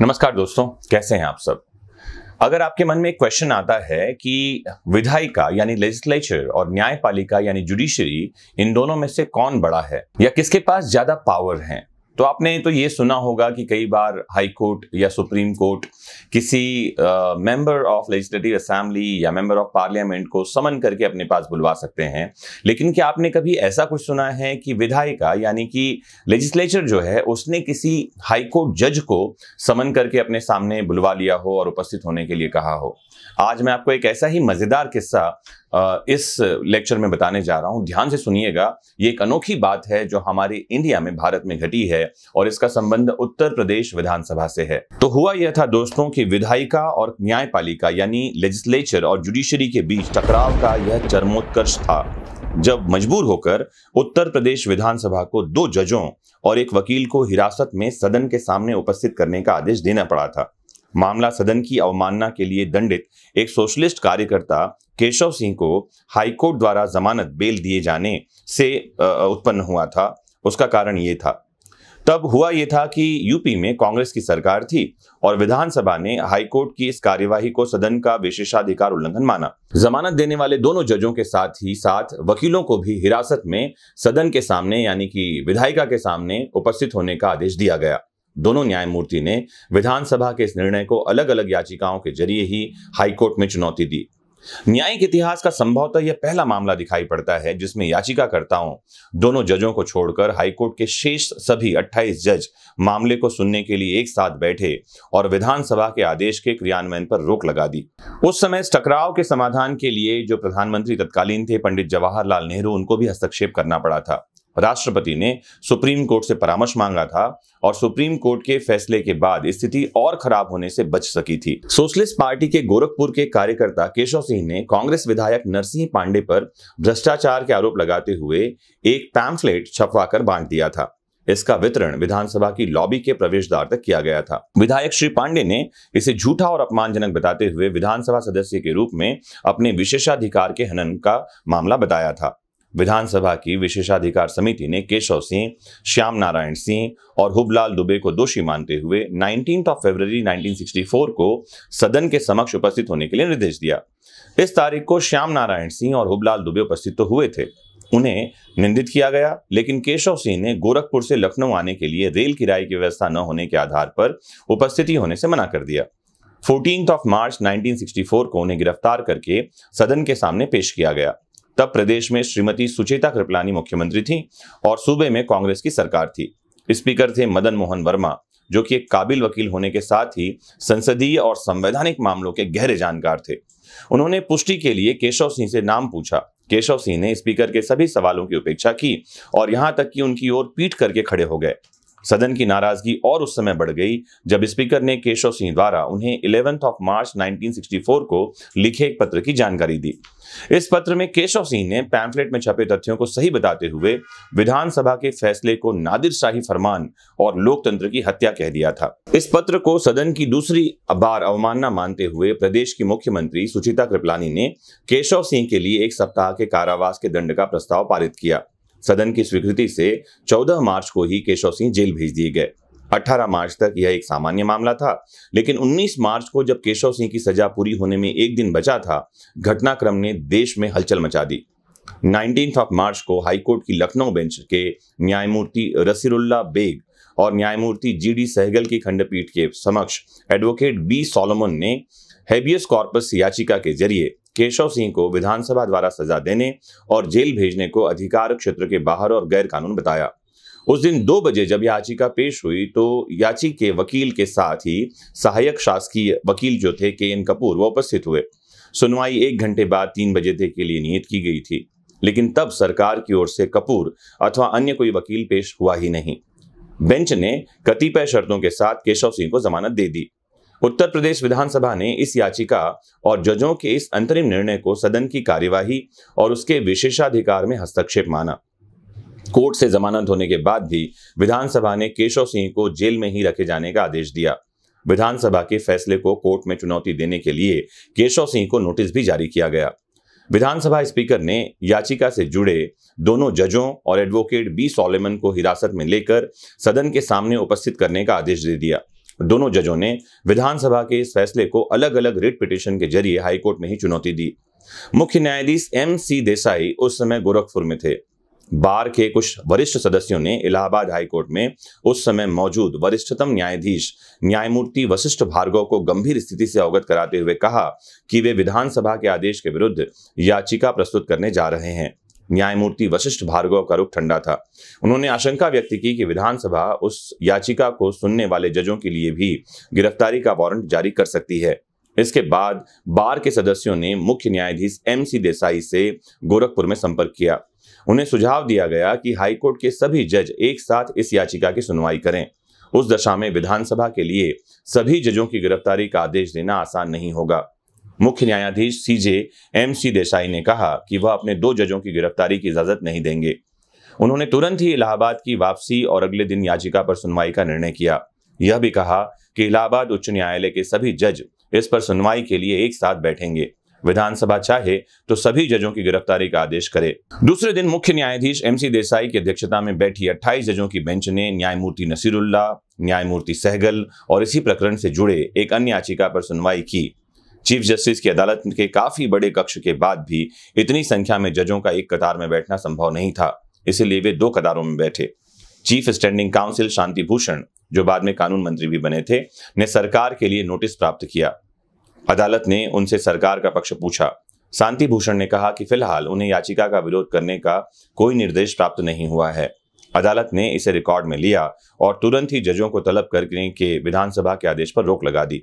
नमस्कार दोस्तों कैसे हैं आप सब अगर आपके मन में एक क्वेश्चन आता है कि विधायिका यानी लेजिस्लेचर और न्यायपालिका यानी जुडिशरी इन दोनों में से कौन बड़ा है या किसके पास ज्यादा पावर है तो आपने तो ये सुना होगा कि कई बार हाई कोर्ट या सुप्रीम कोर्ट किसी मेंबर ऑफ लेजिस्लेटिव असेंबली या मेंबर ऑफ पार्लियामेंट को समन करके अपने पास बुलवा सकते हैं लेकिन क्या आपने कभी ऐसा कुछ सुना है कि विधायिका यानी कि लेजिस्लेचर जो है उसने किसी हाई कोर्ट जज को समन करके अपने सामने बुलवा लिया हो और उपस्थित होने के लिए कहा हो आज मैं आपको एक ऐसा ही मज़ेदार किस्सा इस लेक्चर में बताने जा रहा हूं ध्यान से सुनिएगा ये एक अनोखी बात है जो हमारे इंडिया में भारत में घटी है और इसका संबंध उत्तर प्रदेश विधानसभा से है तो हुआ यह था दोस्तों कि विधायिका और न्यायपालिका यानी लेजिस्लेचर और जुडिशरी के बीच टकराव का यह चरमोत्कर्ष था जब मजबूर होकर उत्तर प्रदेश विधानसभा को दो जजों और एक वकील को हिरासत में सदन के सामने उपस्थित करने का आदेश देना पड़ा था मामला सदन की अवमानना के लिए दंडित एक सोशलिस्ट कार्यकर्ता केशव सिंह को हाईकोर्ट द्वारा जमानत बेल दिए जाने से उत्पन्न हुआ था उसका कारण ये था तब हुआ ये था कि यूपी में कांग्रेस की सरकार थी और विधानसभा ने हाईकोर्ट की इस कार्यवाही को सदन का विशेषाधिकार उल्लंघन माना जमानत देने वाले दोनों जजों के साथ ही साथ वकीलों को भी हिरासत में सदन के सामने यानी कि विधायिका के सामने उपस्थित होने का आदेश दिया गया दोनों न्यायमूर्ति ने विधानसभा के इस निर्णय को अलग अलग याचिकाओं के जरिए ही हाईकोर्ट में चुनौती दी न्यायिक इतिहास का संभवतः यह पहला मामला दिखाई पड़ता है जिसमें याचिकाकर्ताओं दोनों जजों को छोड़कर हाईकोर्ट के शेष सभी 28 जज मामले को सुनने के लिए एक साथ बैठे और विधानसभा के आदेश के क्रियान्वयन पर रोक लगा दी उस समय इस टकराव के समाधान के लिए जो प्रधानमंत्री तत्कालीन थे पंडित जवाहरलाल नेहरू उनको भी हस्तक्षेप करना पड़ा था राष्ट्रपति ने सुप्रीम कोर्ट से परामर्श मांगा था और सुप्रीम कोर्ट के फैसले के बाद स्थिति और खराब होने से बच सकी थी सोशलिस्ट पार्टी के गोरखपुर के कार्यकर्ता केशव सिंह ने कांग्रेस विधायक नरसिंह पांडे पर भ्रष्टाचार के आरोप लगाते हुए एक पैम्फलेट छपवाकर बांट दिया था इसका वितरण विधानसभा की लॉबी के प्रवेश द्वार तक किया गया था विधायक श्री पांडे ने इसे झूठा और अपमानजनक बताते हुए विधानसभा सदस्य के रूप में अपने विशेषाधिकार के हनन का मामला बताया था विधानसभा की विशेषाधिकार समिति ने केशव सिंह श्याम नारायण सिंह और हुबलाल दुबे को दोषी मानते हुए 19 ऑफ फरवरी 1964 को सदन के समक्ष उपस्थित होने के लिए निर्देश दिया इस तारीख को श्याम नारायण सिंह और हुबलाल दुबे उपस्थित तो हुए थे उन्हें निंदित किया गया लेकिन केशव सिंह ने गोरखपुर से लखनऊ आने के लिए रेल किराए की व्यवस्था न होने के आधार पर उपस्थिति होने से मना कर दिया फोर्टीन ऑफ मार्च 1964 को उन्हें गिरफ्तार करके सदन के सामने पेश किया गया तब प्रदेश में श्रीमती सुचेता कृपलानी मुख्यमंत्री थी और सूबे में कांग्रेस की सरकार थी स्पीकर थे मदन मोहन वर्मा जो कि एक काबिल वकील होने के साथ ही संसदीय और संवैधानिक मामलों के गहरे जानकार थे उन्होंने पुष्टि के लिए केशव सिंह से नाम पूछा केशव सिंह ने स्पीकर के सभी सवालों की उपेक्षा की और यहां तक कि उनकी ओर पीट करके खड़े हो गए सदन की नाराजगी और उस समय बढ़ गई जब स्पीकर ने केशव सिंह द्वारा उन्हें इलेवेंथ ऑफ मार्च 1964 को लिखे एक पत्र की जानकारी दी इस पत्र में केशव सिंह ने पैम्फलेट में छपे तथ्यों को सही बताते हुए विधानसभा के फैसले को नादिर शाही फरमान और लोकतंत्र की हत्या कह दिया था इस पत्र को सदन की दूसरी बार अवमानना मानते हुए प्रदेश की मुख्यमंत्री सुचिता कृपलानी ने केशव सिंह के लिए एक सप्ताह के कारावास के दंड का प्रस्ताव पारित किया सदन की स्वीकृति से 14 मार्च को ही केशव सिंह जेल भेज दिए गए 18 मार्च तक यह एक सामान्य मामला था लेकिन 19 मार्च को जब केशव सिंह की सजा पूरी होने में एक दिन बचा था घटनाक्रम ने देश में हलचल मचा दी नाइनटीन ऑफ मार्च को हाईकोर्ट की लखनऊ बेंच के न्यायमूर्ति रसीरुल्ला बेग और न्यायमूर्ति जी डी सहगल की खंडपीठ के समक्ष एडवोकेट बी सोलोमन ने हैबियस कॉर्पस याचिका के जरिए केशव सिंह को विधानसभा द्वारा सजा देने और जेल भेजने को अधिकार क्षेत्र के बाहर और गैर कानून बताया उस दिन दो बजे जब याचिका पेश हुई तो याची के वकील के साथ ही सहायक शासकीय वकील जो थे के एन कपूर वो उपस्थित हुए सुनवाई एक घंटे बाद तीन बजे तक के लिए नियत की गई थी लेकिन तब सरकार की ओर से कपूर अथवा अन्य कोई वकील पेश हुआ ही नहीं बेंच ने कतिपय शर्तों के साथ केशव सिंह को जमानत दे दी उत्तर प्रदेश विधानसभा ने इस याचिका और जजों के इस अंतरिम निर्णय को सदन की कार्यवाही और उसके विशेषाधिकार में हस्तक्षेप माना कोर्ट से जमानत होने के बाद भी विधानसभा ने केशव सिंह को जेल में ही रखे जाने का आदेश दिया विधानसभा के फैसले को कोर्ट में चुनौती देने के लिए केशव सिंह को नोटिस भी जारी किया गया विधानसभा स्पीकर ने याचिका से जुड़े दोनों जजों और एडवोकेट बी सोलेमन को हिरासत में लेकर सदन के सामने उपस्थित करने का आदेश दे दिया दोनों जजों ने विधानसभा के इस फैसले को अलग अलग रिट पिटिशन के जरिए हाईकोर्ट में ही चुनौती दी मुख्य न्यायाधीश एम सी देसाई उस समय गोरखपुर में थे बार के कुछ वरिष्ठ सदस्यों ने इलाहाबाद हाईकोर्ट में उस समय मौजूद वरिष्ठतम न्यायाधीश न्यायमूर्ति वशिष्ठ भार्गव को गंभीर स्थिति से अवगत कराते हुए कहा कि वे विधानसभा के आदेश के विरुद्ध याचिका प्रस्तुत करने जा रहे हैं न्यायमूर्ति वशिष्ठ भार्गव का रुख ठंडा था उन्होंने आशंका व्यक्त की कि विधानसभा उस याचिका को सुनने वाले जजों के लिए भी गिरफ्तारी का वारंट जारी कर सकती है इसके बाद बार के सदस्यों ने मुख्य न्यायाधीश एम सी देसाई से गोरखपुर में संपर्क किया उन्हें सुझाव दिया गया कि हाईकोर्ट के सभी जज एक साथ इस याचिका की सुनवाई करें उस दशा में विधानसभा के लिए सभी जजों की गिरफ्तारी का आदेश देना आसान नहीं होगा मुख्य न्यायाधीश सीजे एम सी देसाई ने कहा कि वह अपने दो जजों की गिरफ्तारी की इजाजत नहीं देंगे उन्होंने तुरंत ही इलाहाबाद की वापसी और अगले दिन याचिका पर सुनवाई का निर्णय किया यह भी कहा कि इलाहाबाद उच्च न्यायालय के सभी जज इस पर सुनवाई के लिए एक साथ बैठेंगे विधानसभा चाहे तो सभी जजों की गिरफ्तारी का आदेश करे दूसरे दिन मुख्य न्यायाधीश एमसी देसाई की अध्यक्षता में बैठी 28 जजों की बेंच ने न्यायमूर्ति नसीरुल्ला न्यायमूर्ति सहगल और इसी प्रकरण से जुड़े एक अन्य याचिका पर सुनवाई की चीफ जस्टिस की अदालत के काफी बड़े कक्ष के बाद भी इतनी संख्या में जजों का एक कतार में बैठना संभव नहीं था इसीलिए वे दो कतारों में बैठे chief standing counsel Shanti Bhushan जो बाद में कानून मंत्री भी बने थे ने सरकार के लिए नोटिस प्राप्त किया अदालत ने उनसे सरकार का पक्ष पूछा शांति भूषण ने कहा कि फिलहाल उन्हें याचिका का विरोध करने का कोई निर्देश प्राप्त नहीं हुआ है अदालत ने इसे रिकॉर्ड में लिया और तुरंत ही जजों को तलब करने के विधानसभा के आदेश पर रोक लगा दी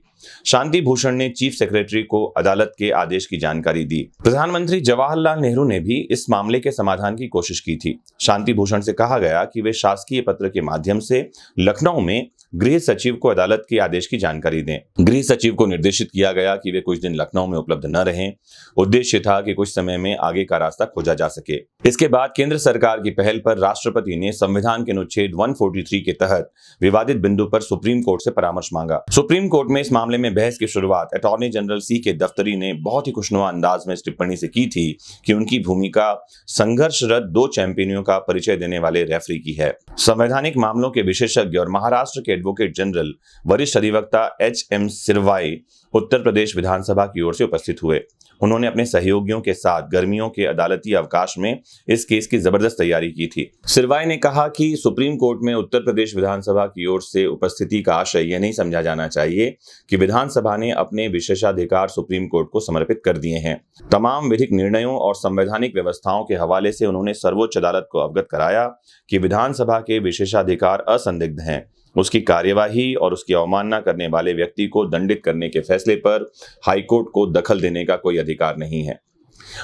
शांति भूषण ने चीफ सेक्रेटरी को अदालत के आदेश की जानकारी दी प्रधानमंत्री जवाहरलाल नेहरू ने भी इस मामले के समाधान की कोशिश की थी शांति भूषण से कहा गया कि वे शासकीय पत्र के माध्यम से लखनऊ में गृह सचिव को अदालत के आदेश की जानकारी दें गृह सचिव को निर्देशित किया गया कि वे कुछ दिन लखनऊ में उपलब्ध न रहें उद्देश्य था कि कुछ समय में आगे का रास्ता खोजा जा सके इसके बाद केंद्र सरकार की पहल पर राष्ट्रपति ने संविधान के अनुच्छेद 143 के तहत विवादित बिंदु पर सुप्रीम कोर्ट से परामर्श मांगा सुप्रीम कोर्ट में इस मामले में बहस की शुरुआत अटॉर्नी जनरल सी के दफ्तरी ने बहुत ही खुशनुमा अंदाज में इस टिप्पणी से की थी कि उनकी भूमिका संघर्षरत दो चैंपियनों का परिचय देने वाले रेफरी की है संवैधानिक मामलों के विशेषज्ञ और महाराष्ट्र के एडवोकेट जनरल वरिष्ठ अधिवक्ता एच एम सिरवाई उत्तर प्रदेश विधानसभा की ओर से उपस्थित हुए उन्होंने अपने सहयोगियों के साथ गर्मियों के अदालती अवकाश में इस केस की जबरदस्त तैयारी की थी सिरवाई ने कहा कि सुप्रीम कोर्ट में उत्तर प्रदेश विधानसभा की ओर से उपस्थिति का आशय यह नहीं समझा जाना चाहिए कि विधानसभा ने अपने विशेषाधिकार सुप्रीम कोर्ट को समर्पित कर दिए हैं तमाम विधिक निर्णयों और संवैधानिक व्यवस्थाओं के हवाले से उन्होंने सर्वोच्च अदालत को अवगत कराया कि विधानसभा के विशेषाधिकार असंदिग्ध हैं उसकी कार्यवाही और उसकी अवमानना करने वाले व्यक्ति को दंडित करने के फैसले पर हाईकोर्ट को दखल देने का कोई अधिकार नहीं है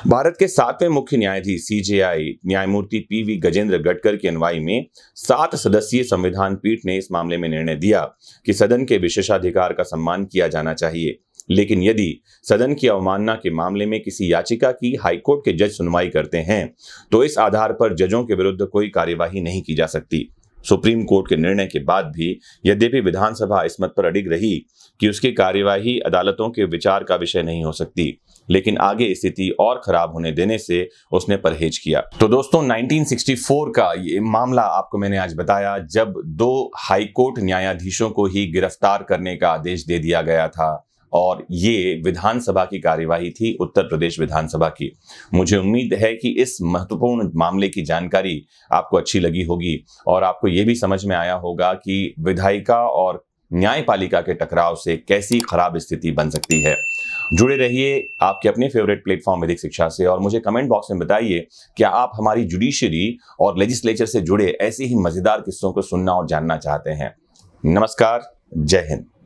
भारत के सातवें मुख्य न्यायाधीश सीजेआई न्यायमूर्ति पी वी गजेंद्र गडकर की अनुवाई में सात सदस्यीय संविधान पीठ ने इस मामले में निर्णय दिया कि सदन के विशेषाधिकार का सम्मान किया जाना चाहिए लेकिन यदि सदन की अवमानना के मामले में किसी याचिका की हाईकोर्ट के जज सुनवाई करते हैं तो इस आधार पर जजों के विरुद्ध कोई कार्यवाही नहीं की जा सकती सुप्रीम कोर्ट के निर्णय के बाद भी यद्यपि विधानसभा इस मत पर अडिग रही कि उसकी कार्यवाही अदालतों के विचार का विषय नहीं हो सकती लेकिन आगे स्थिति और खराब होने देने से उसने परहेज किया तो दोस्तों 1964 का ये मामला आपको मैंने आज बताया जब दो हाईकोर्ट न्यायाधीशों को ही गिरफ्तार करने का आदेश दे दिया गया था और ये विधानसभा की कार्यवाही थी उत्तर प्रदेश विधानसभा की मुझे उम्मीद है कि इस महत्वपूर्ण मामले की जानकारी आपको अच्छी लगी होगी और आपको ये भी समझ में आया होगा कि विधायिका और न्यायपालिका के टकराव से कैसी खराब स्थिति बन सकती है जुड़े रहिए आपके अपने फेवरेट प्लेटफॉर्म वैदिक शिक्षा से और मुझे कमेंट बॉक्स में बताइए क्या आप हमारी जुडिशरी और लेजिस्लेचर से जुड़े ऐसे ही मज़ेदार किस्सों को सुनना और जानना चाहते हैं नमस्कार जय हिंद